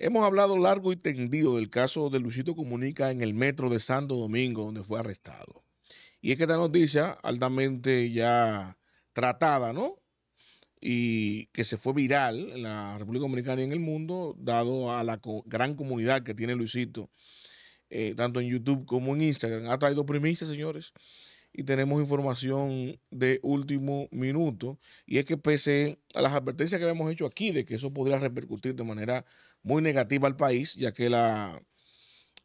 Hemos hablado largo y tendido del caso de Luisito Comunica en el metro de Santo Domingo, donde fue arrestado. Y es que esta noticia, altamente ya tratada, ¿no? Y que se fue viral en la República Dominicana y en el mundo, dado a la gran comunidad que tiene Luisito, eh, tanto en YouTube como en Instagram. Ha traído primicias, señores. Y tenemos información de último minuto. Y es que pese a las advertencias que habíamos hecho aquí de que eso podría repercutir de manera muy negativa al país, ya que la,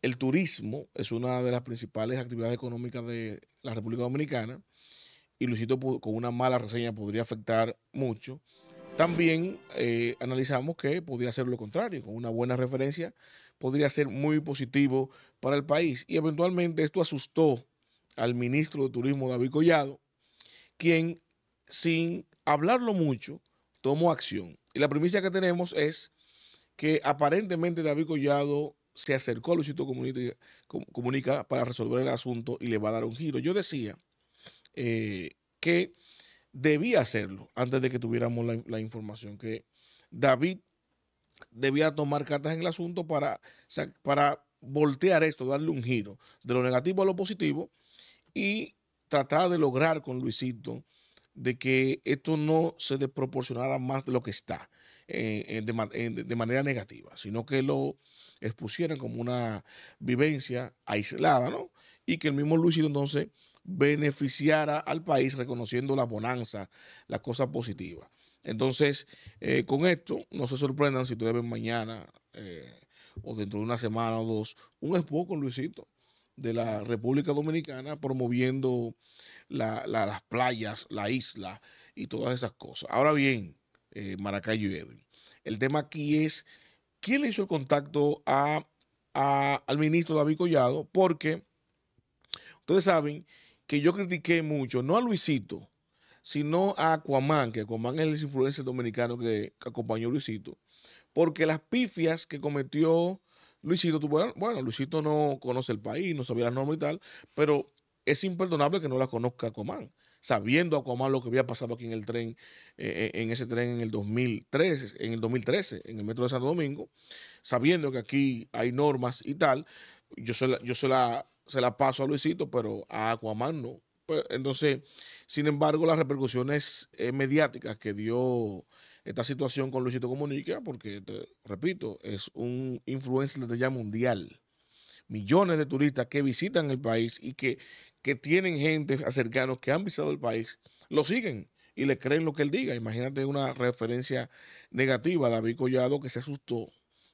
el turismo es una de las principales actividades económicas de la República Dominicana y Luisito con una mala reseña podría afectar mucho. También eh, analizamos que podría ser lo contrario, con una buena referencia podría ser muy positivo para el país. Y eventualmente esto asustó al ministro de Turismo David Collado, quien sin hablarlo mucho tomó acción. Y la primicia que tenemos es que aparentemente David Collado se acercó a Luisito Comunica, para resolver el asunto y le va a dar un giro. Yo decía eh, que debía hacerlo antes de que tuviéramos la, información, que David debía tomar cartas en el asunto para, para voltear esto, darle un giro de lo negativo a lo positivo y tratar de lograr con Luisito de que esto no se desproporcionara más de lo que está. Eh, eh, eh, de, manera negativa, sino que lo expusieran como una vivencia aislada, ¿no? Y que el mismo Luisito entonces beneficiara al país reconociendo la bonanza, la cosa positiva Entonces, con esto, no se sorprendan si ustedes ven mañana o dentro de una semana o dos un expo con Luisito de la República Dominicana promoviendo las playas, la isla y todas esas cosas. Ahora bien, Maracay eh, Maracayo El tema aquí es quién le hizo el contacto a, al ministro David Collado, porque ustedes saben que yo critiqué mucho, no a Luisito, sino a Cuamán, que Comán es el influencer dominicano que, acompañó a Luisito, porque las pifias que cometió Luisito, bueno, Luisito no conoce el país, no sabía las normas y tal, pero es imperdonable que no la conozca Cuamán sabiendo a Cuamán lo que había pasado aquí en el tren, eh, eh, en ese tren en el 2013, en el 2013, en el metro de Santo Domingo, sabiendo que aquí hay normas y tal, yo se la, yo se la, se la paso a Luisito, pero a Aquaman no. Pues, entonces, sin embargo, las repercusiones eh, mediáticas que dio esta situación con Luisito Comunica, porque, repito, es un influencer de ya mundial millones de turistas que visitan el país y que que tienen gente cercana que han visitado el país, lo siguen y le creen lo que él diga. Imagínate una referencia negativa a David Collado que se asustó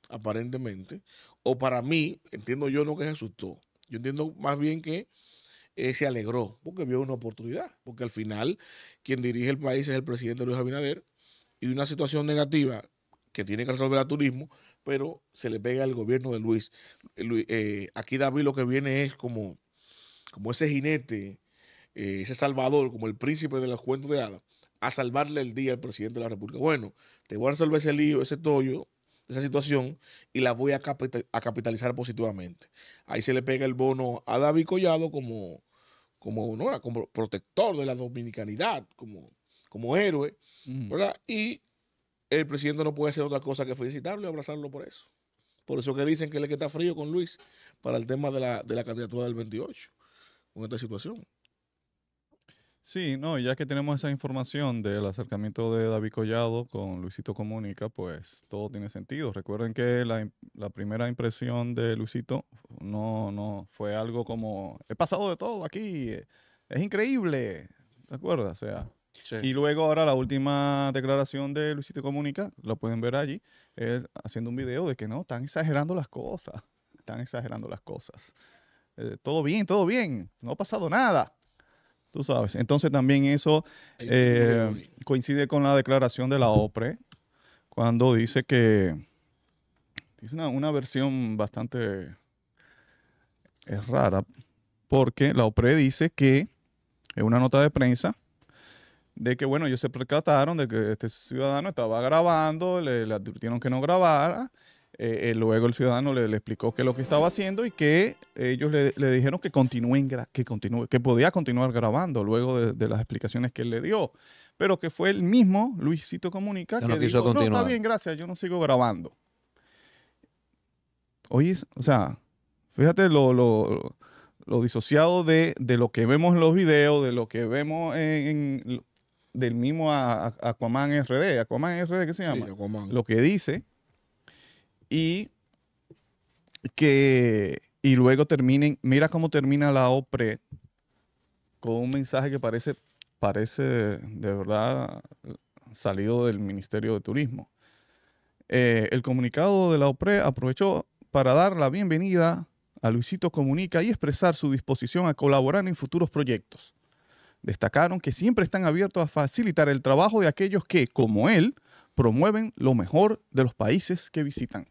aparentemente. O para mí, entiendo yo no que se asustó. Yo entiendo más bien que eh, se alegró porque vio una oportunidad. Porque al final quien dirige el país es el presidente Luis Abinader y una situación negativa que tiene que resolver a turismo, pero se le pega al gobierno de Luis. Eh, eh, aquí David lo que viene es como como ese jinete, eh, ese salvador, como el príncipe de los cuentos de hadas, a salvarle el día al presidente de la República. Bueno, te voy a resolver ese lío, ese tollo, esa situación y la voy a, capitalizar positivamente. Ahí se le pega el bono a David Collado como, como, como protector de la dominicanidad, como, como héroe, ¿verdad? Y el presidente no puede hacer otra cosa que felicitarlo y abrazarlo por eso. Por eso que dicen que le queda frío con Luis para el tema de la, de la candidatura del 28 con esta situación. Sí, no, ya que tenemos esa información del acercamiento de David Collado con Luisito Comunica, pues todo tiene sentido. Recuerden que la, primera impresión de Luisito no, no fue algo como, he pasado de todo aquí, eh, es increíble, ¿te acuerdas? O sea, y luego ahora la última declaración de Luisito Comunica, la pueden ver allí, haciendo un video de que no, están exagerando las cosas, están exagerando las cosas. Eh, todo bien, todo bien, no ha pasado nada. Tú sabes. Entonces también eso eh, coincide con la declaración de la OPRE cuando dice que es una, versión bastante es rara porque la OPRE dice que en una nota de prensa de que bueno ellos se percataron de que este ciudadano estaba grabando, le advirtieron que no grabara eh, eh, luego el ciudadano le, le, explicó que lo que estaba haciendo y que ellos le, dijeron que continúen, que continúe, que podía continuar grabando luego de, las explicaciones que él le dio, pero que fue el mismo Luisito Comunica que dijo, no, está bien, gracias, yo no sigo grabando. Oye, o sea, fíjate lo, disociado de, lo que vemos en los videos, de lo que vemos en, del mismo a, Aquaman RD, Aquaman RD, ¿qué se llama? Lo que dice y luego terminen, mira cómo termina la OPRE con un mensaje que parece parece de verdad salido del Ministerio de Turismo. Eh, el comunicado de la OPRE aprovechó para dar la bienvenida a Luisito Comunica y expresar su disposición a colaborar en futuros proyectos. Destacaron que siempre están abiertos a facilitar el trabajo de aquellos que, como él, promueven lo mejor de los países que visitan.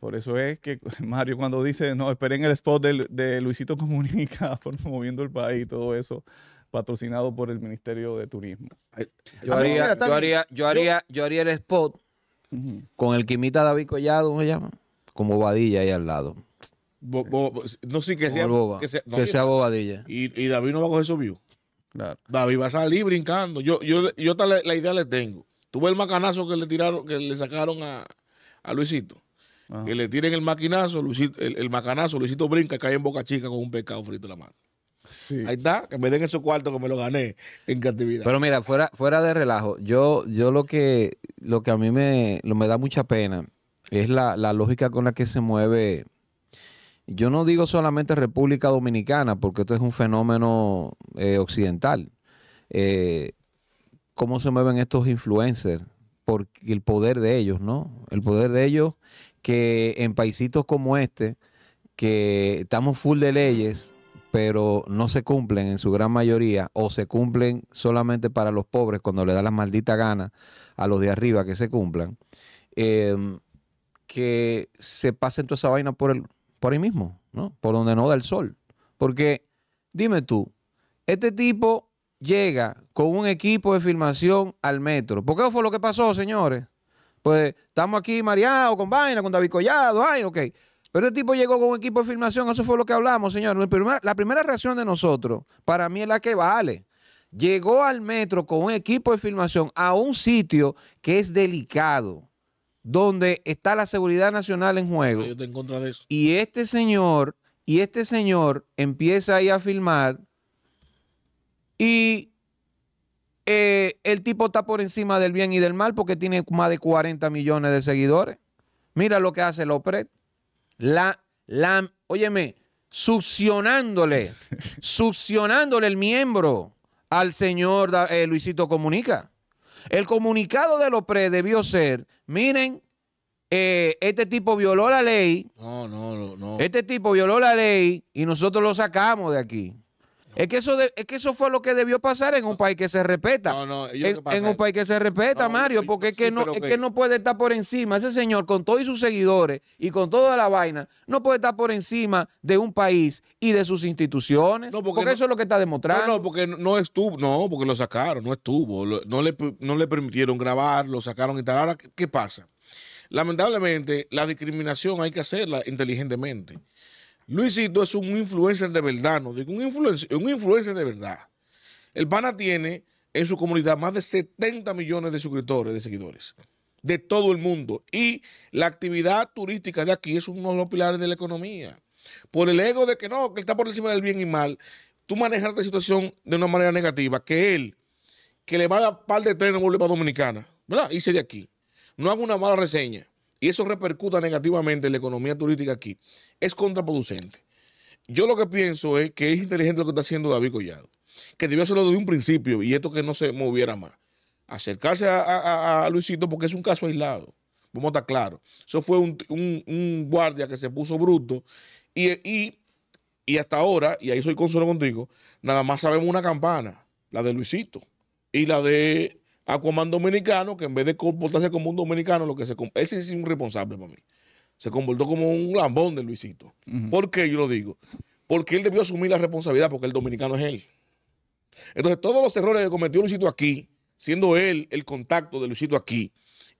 Por eso es que Mario cuando dice, no, esperen el spot de, Luisito Comunica por promoviendo el país y todo eso, patrocinado por el Ministerio de Turismo. Ah, yo haría, yo haría, yo haría, yo haría el spot con el que David Collado, ¿cómo se llama? Como Bobadilla ahí al lado. no, sé que sea, que sea, Bobadilla. Y, David no va a coger su view. David va a salir brincando. Yo, yo, yo la, idea le tengo. Tuve el macanazo que le tiraron, que le sacaron a Luisito que le tiren el maquinazo, el, el, macanazo, Luisito brinca y cae en boca chica con un pescado frito en la mano. Ahí está, que me den esos cuarto que me lo gané en catividad. Pero mira, fuera, fuera de relajo, yo, yo lo que lo que a mí me, me da mucha pena es la, lógica con la que se mueve. Yo no digo solamente República Dominicana, porque esto es un fenómeno eh, occidental. Eh, ¿Cómo se mueven estos influencers? Porque el poder de ellos, ¿no? El poder de ellos que en paisitos como este, que estamos full de leyes, pero no se cumplen en su gran mayoría o se cumplen solamente para los pobres cuando le da la maldita ganas a los de arriba que se cumplan, em, que se pasen toda esa vaina por, el, por ahí mismo, ¿no? por donde no da el sol. Porque dime tú, este tipo llega con un equipo de filmación al metro. ¿Por qué fue lo que pasó, señores? Pues estamos aquí mareados con vaina, con David Collado, ay, ok. Pero este tipo llegó con un equipo de filmación, eso fue lo que hablamos, señor. La primera, reacción de nosotros, para mí es la que vale. Llegó al metro con un equipo de filmación a un sitio que es delicado, donde está la seguridad nacional en juego. de Y este señor, y este señor empieza ahí a filmar y eh, el tipo está por encima del bien y del mal porque tiene más de 40 millones de seguidores. Mira lo que hace Lopret. La, la, óyeme, succionándole, succionándole el miembro al señor eh, Luisito Comunica. El comunicado de Lopret debió ser, miren, eh, este tipo violó la ley. No, no, no. Este tipo violó la ley y nosotros lo sacamos de aquí. Es que, eso que eso fue lo que debió pasar en un país que se respeta. en, un país que se respeta, Mario, porque es, que, no, es que... no puede estar por encima. Ese señor, con todos sus seguidores y con toda la vaina, no puede estar por encima de un país y de sus instituciones. porque, eso es lo que está demostrando. No, porque no estuvo, no, porque lo sacaron, no estuvo. No le, no le permitieron grabar, lo sacaron y tal. Ahora, ¿qué pasa? Lamentablemente, la discriminación hay que hacerla inteligentemente. Luisito es un influencer de verdad, no un influencer, de verdad. El pana tiene en su comunidad más de 70 millones de suscriptores, de seguidores, de todo el mundo. Y la actividad turística de aquí es uno de los pilares de la economía. Por el ego de que no, que está por encima del bien y mal, tú manejas la situación de una manera negativa, que él, que le va a dar par de trenes vuelve para Dominicana, ¿verdad? Hice de aquí. No hago una mala reseña y eso repercuta negativamente en la economía turística aquí, es contraproducente. Yo lo que pienso es que es inteligente lo que está haciendo David Collado, que debió hacerlo desde un principio y esto que no se moviera más. Acercarse a, Luisito porque es un caso aislado, vamos a estar claros. Eso fue un, guardia que se puso bruto y, y, y hasta ahora, y ahí soy consuelo contigo, nada más sabemos una campana, la de Luisito y la de Aquaman dominicano, que en vez de comportarse como un dominicano, lo que se ese es irresponsable para mí. Se comportó como un lambón de Luisito. ¿Por qué yo lo digo? Porque él debió asumir la responsabilidad porque el dominicano es él. Entonces, todos los errores que cometió Luisito aquí, siendo él el contacto de Luisito aquí,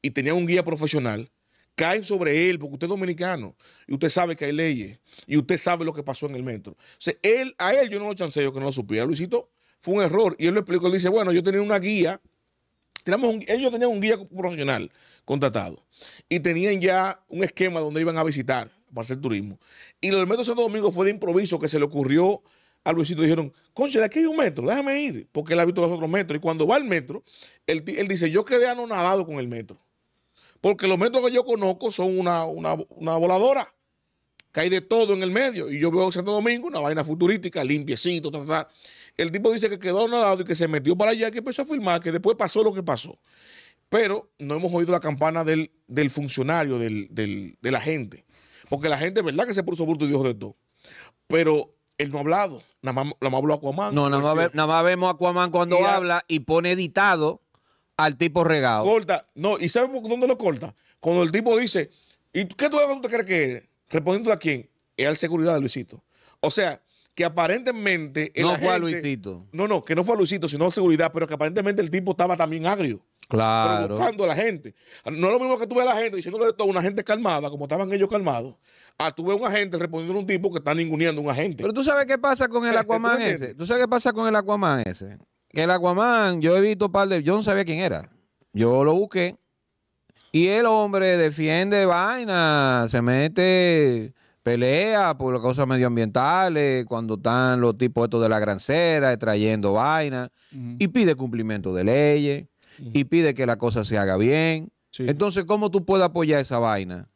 y tenía un guía profesional, caen sobre él, porque usted es dominicano, y usted sabe que hay leyes, y usted sabe lo que pasó en el metro. O sea, él, a él yo no lo chanceo que no lo supiera. Luisito fue un error, y él lo explicó. él dice, bueno, yo tenía una guía ellos tenían un guía profesional contratado y tenían ya un esquema donde iban a visitar para hacer turismo. Y el metro Santo Domingo fue de improviso que se le ocurrió a Luisito. Dijeron, concha, de aquí hay un metro, déjame ir, porque él ha visto los otros metros. Y cuando va al metro, él, dice, yo quedé anonadado con el metro. Porque los metros que yo conozco son una, voladora que hay de todo en el medio. Y yo veo Santo Domingo una vaina futurística, limpiecito, tal, tal el tipo dice que quedó nadado y que se metió para allá, que empezó a filmar, que después pasó lo que pasó. Pero no hemos oído la campana del, funcionario, de la gente. Porque la gente, ¿verdad? Que se puso bruto y dijo de todo. Pero él no ha hablado. Nada más, nada más habló Aquaman. No, nada más, vemos a Aquaman cuando habla y pone editado al tipo regado. Corta. No, ¿y sabes dónde lo corta? Cuando el tipo dice, ¿y qué tú, tú crees que es? Respondiendo a quién? Es al seguridad de Luisito. O sea, que aparentemente. No fue a Luisito. No, no, que no fue a Luisito, sino seguridad, pero que aparentemente el tipo estaba también agrio. Claro. buscando a la gente. No es lo mismo que tuve a la gente diciéndole todo una gente calmada, como estaban ellos calmados, a tuve a un agente respondiendo a un tipo que está ninguneando a un agente. Pero tú sabes qué pasa con el Aquaman ese. Tú sabes qué pasa con el Aquaman ese. el Aquaman, yo he visto un par de. Yo no sabía quién era. Yo lo busqué. Y el hombre defiende vaina, se mete pelea por las cosas medioambientales, cuando están los tipos estos de la grancera trayendo vaina y pide cumplimiento de leyes, y pide que la cosa se haga bien. Entonces, ¿cómo tú puedes apoyar esa vaina?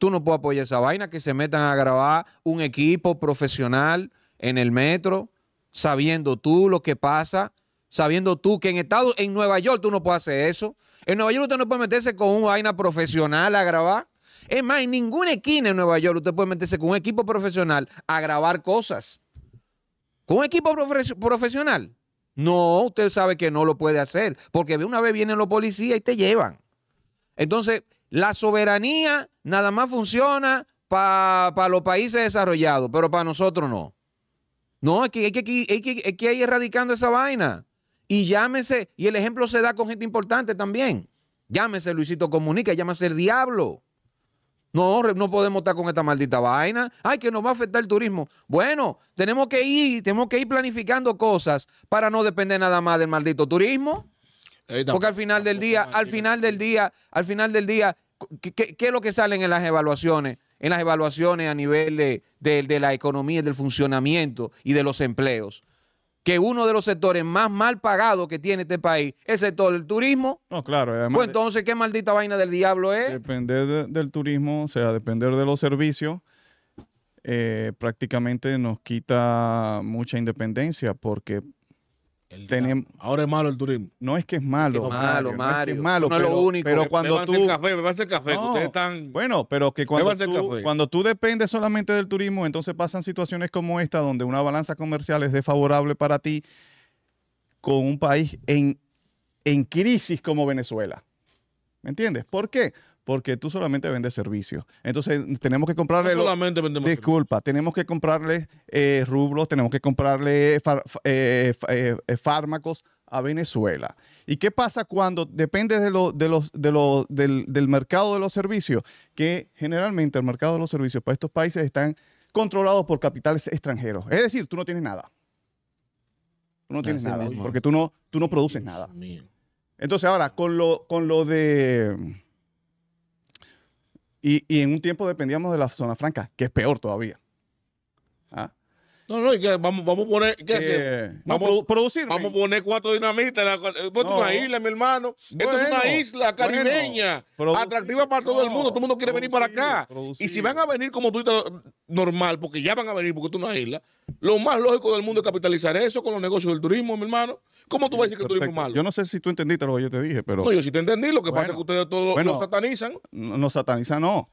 Tú no puedes apoyar esa vaina que se metan a grabar un equipo profesional en el metro, sabiendo tú lo que pasa, sabiendo tú que en Estados, en Nueva York tú no puedes hacer eso. En Nueva York usted no puede meterse con una vaina profesional a grabar. Es más, en ninguna esquina en Nueva York usted puede meterse con un equipo profesional a grabar cosas. ¿Con un equipo profesional? No, usted sabe que no lo puede hacer, porque una vez vienen los policías y te llevan. Entonces, la soberanía nada más funciona para los países desarrollados, pero para nosotros no. No, es que hay que, que, ir erradicando esa vaina. Y llámese, y el ejemplo se da con gente importante también. Llámese Luisito Comunica, llámese el diablo. No, no podemos estar con esta maldita vaina. Ay, que nos va a afectar el turismo. Bueno, tenemos que ir, tenemos que ir planificando cosas para no depender nada más del maldito turismo. Porque al final del día, al final del día, al final del día, ¿qué, es lo que salen en las evaluaciones? En las evaluaciones a nivel de, de la economía, del funcionamiento y de los empleos que uno de los sectores más mal pagados que tiene este país es el sector del turismo. No, claro. Además, pues entonces, ¿qué maldita vaina del diablo es? Depender del turismo, o sea, depender de los servicios, eh, prácticamente nos quita mucha independencia, porque Ahora es malo el turismo. No es que es malo. Es malo, No es, malo, pero, Pero cuando tú. café, me Bueno, pero que cuando tú, dependes solamente del turismo, entonces pasan situaciones como esta, donde una balanza comercial es desfavorable para ti con un país en, en crisis como Venezuela. ¿Me entiendes? ¿Por qué? porque tú solamente vendes servicios. Entonces, tenemos que comprarle... solamente vendemos Disculpa, tenemos que comprarle eh, rublos, tenemos que comprarle eh, eh, fármacos a Venezuela. ¿Y qué pasa cuando depende de los, de del, mercado de los servicios? Que generalmente el mercado de los servicios para estos países están controlados por capitales extranjeros. Es decir, tú no tienes nada. Tú no tienes nada, porque tú no, tú no produces nada. Entonces, ahora, con lo, con lo de y, en un tiempo dependíamos de la zona franca, que es peor todavía. ¿Ah? No, no, vamos, vamos a poner. Eh, vamos, producir. Vamos a poner cuatro dinamitas. La, eh, una isla, mi hermano. Esto es una isla caribeña, atractiva para todo el mundo. Todo el mundo quiere venir para acá. Y si van a venir como tú normal, porque ya van a venir porque esto es una isla, lo más lógico del mundo es capitalizar eso con los negocios del turismo, mi hermano. ¿Cómo tú vas a decir que estoy tú malo? Yo no sé si tú entendiste lo que yo te dije, pero. No, yo sí te entendí. Lo que pasa es que ustedes todos bueno, satanizan. No, satanizan, no.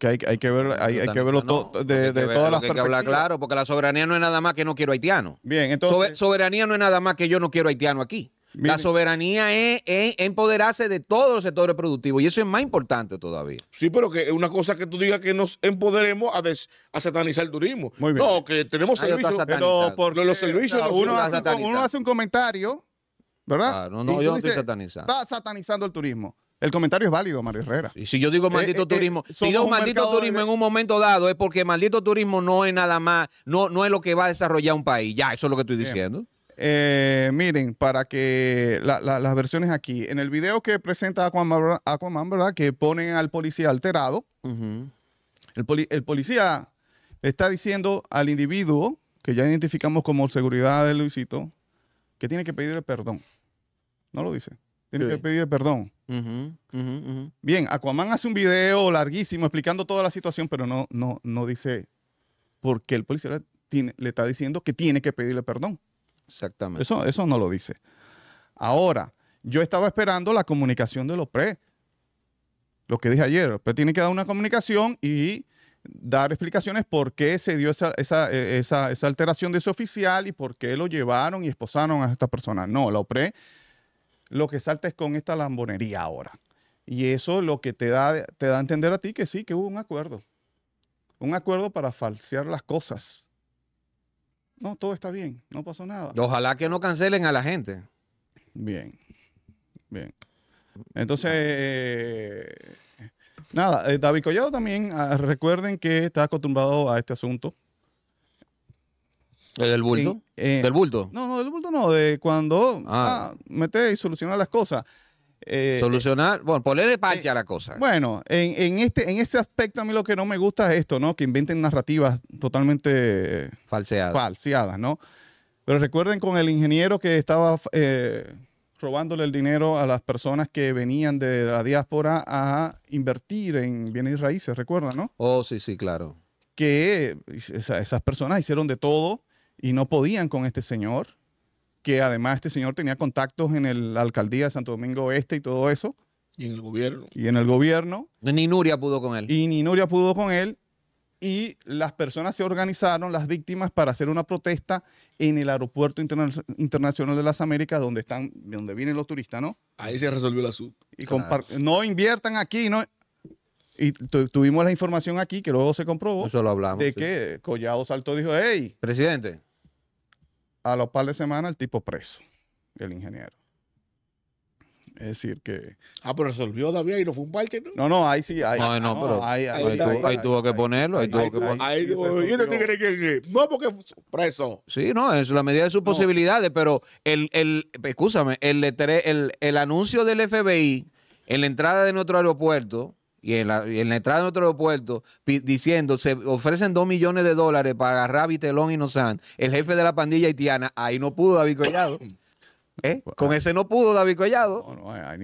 Que hay, que ver, hay, hay que verlo de, todas las ver, todas las que hablar claro, porque la soberanía no es nada más que no quiero haitiano. Bien, entonces. soberanía no es nada más que yo no quiero haitiano aquí la soberanía es, empoderarse de todos los sectores productivos y eso es más importante todavía. Sí, pero que es una cosa que tú digas que nos empoderemos a, satanizar el turismo. Muy bien. No, que tenemos ah, servicios. Pero los servicios. uno, hace un, comentario, ¿verdad? Claro, no, yo no estoy satanizando. Está satanizando el turismo. El comentario es válido, Mario Herrera. Y si yo digo eh, maldito eh, eh, turismo, si digo maldito turismo en un momento dado es porque maldito turismo no es nada más, no, no es lo que va a desarrollar un país. Ya, eso es lo que estoy diciendo. Eh, miren, para que las versiones aquí. En el video que presenta Aquaman, ¿verdad? Que ponen al policía alterado. el, policía está diciendo al individuo, que ya identificamos como seguridad de Luisito, que tiene que pedirle perdón. No lo dice. Tiene que pedirle perdón. Bien, Aquaman hace un video larguísimo explicando toda la situación, pero no, no, no dice Porque el policía le está diciendo que tiene que pedirle perdón. Exactamente. Eso, eso no lo dice. Ahora, yo estaba esperando la comunicación de los PRE. Lo que dije ayer, Pero PRE tiene que dar una comunicación y dar explicaciones por qué se dio e, esa, alteración de ese oficial y por qué lo llevaron y esposaron a esta persona. No, la OPRE lo que salta es con esta lambonería ahora. Y eso lo que te da, te da a entender a ti que sí, que hubo un acuerdo. Un acuerdo para falsear las cosas. No, todo está bien, no pasó nada. Ojalá que no cancelen a la gente. Bien, bien. Entonces, eh, nada, eh, David Collado también, ah, recuerden que está acostumbrado a este asunto. ¿El del bulto? Eh, ¿Del bulto? No, no, del bulto no, de cuando ah. Ah, metes y solucionas las cosas. Eh, Solucionar, bueno, ponerle eh, parche a la cosa. Bueno, en, este, en este aspecto a mí lo que no me gusta es esto, ¿no? Que inventen narrativas totalmente falseadas. Falseadas, ¿no? Pero recuerden con el ingeniero que estaba eh, robándole el dinero a las personas que venían de la diáspora a invertir en bienes raíces, recuerdan, ¿no? Oh, sí, sí, claro. Que esas personas hicieron de todo y no podían con este señor que además este señor tenía contactos en la alcaldía de Santo Domingo Oeste y todo eso. Y en el gobierno. Y en el gobierno. Ni Nuria pudo con él. Y ni Nuria pudo con él. Y las personas se organizaron, las víctimas, para hacer una protesta en el Aeropuerto Internacional de las Américas, donde están, donde vienen los turistas, ¿no? Ahí se resolvió el asunto. no inviertan aquí, no. Y tuvimos la información aquí, que luego se comprobó. Eso lo hablamos. De que Collado saltó y dijo, hey. Presidente a los par de semanas el tipo preso, el ingeniero. Es decir, que. Ah, pero resolvió todavía y no fue un parche, ¿no? No, no, ahí sí. Ahí, no, no, pero. Ahí, tuvo, ahí, tuvo que ponerlo. Ahí, tuvo que ponerlo. No, porque preso. Sí, no, es la medida de sus posibilidades, pero el. el escúchame, el, el, el, el anuncio del FBI en la entrada de nuestro aeropuerto y en la, en la entrada de nuestro aeropuerto diciendo, se ofrecen dos millones de dólares para agarrar a Vitelón y Nozán, el jefe de la pandilla haitiana, ahí no pudo David Collado. ¿Eh? Con ah. ese no pudo David Collado.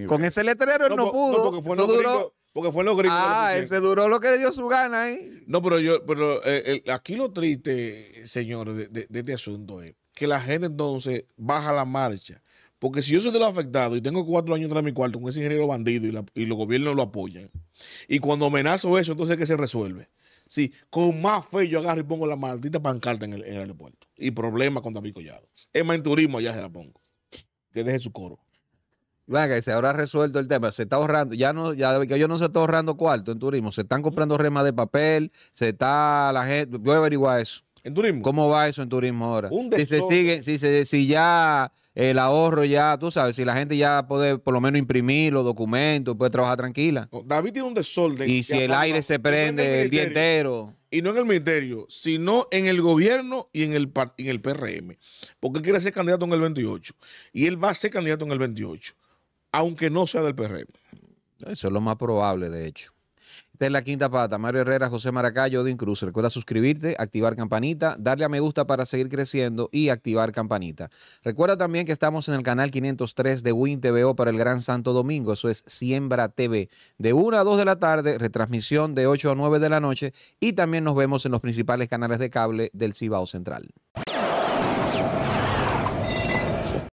Con ese letrero él no, pudo. porque fue en Porque fue gringos. Ah, ese duró lo que le dio su gana ahí. No, pero yo, pero eh, aquí lo triste, señor, de, de, este asunto es que la gente entonces baja la marcha. Porque si yo soy de los afectados y tengo cuatro años tras mi cuarto con ese ingeniero bandido y, los gobiernos lo apoyan, y cuando amenazo eso, entonces ¿qué se resuelve? Sí, con más fe yo agarro y pongo la maldita pancarta en el, aeropuerto. Y problema con David Collado. Es más, en turismo ya se la pongo. Que deje su coro. Venga, que se habrá resuelto el tema. Se está ahorrando, ya no, ya que yo no se está ahorrando cuarto en turismo. Se están comprando remas de papel, se está la gente. Voy a averiguar eso. ¿En turismo? ¿Cómo va eso en turismo ahora? Un si se sigue, si, se, si ya el ahorro ya, tú sabes, si la gente ya puede por lo menos imprimir los documentos, puede trabajar tranquila. David tiene un desorden. Y si el aire se prende el, día entero. Y no en el ministerio, sino en el gobierno y en el, en el PRM. Porque quiere ser candidato en el 28. Y él va a ser candidato en el 28, aunque no sea del PRM. Eso es lo más probable, de hecho. Esta es la quinta pata. Mario Herrera, José Maracayo, Odin Cruz. Recuerda suscribirte, activar campanita, darle a me gusta para seguir creciendo y activar campanita. Recuerda también que estamos en el canal 503 de Win TVO para el Gran Santo Domingo. Eso es Siembra TV. De 1 a 2 de la tarde, retransmisión de 8 a 9 de la noche. Y también nos vemos en los principales canales de cable del Cibao Central.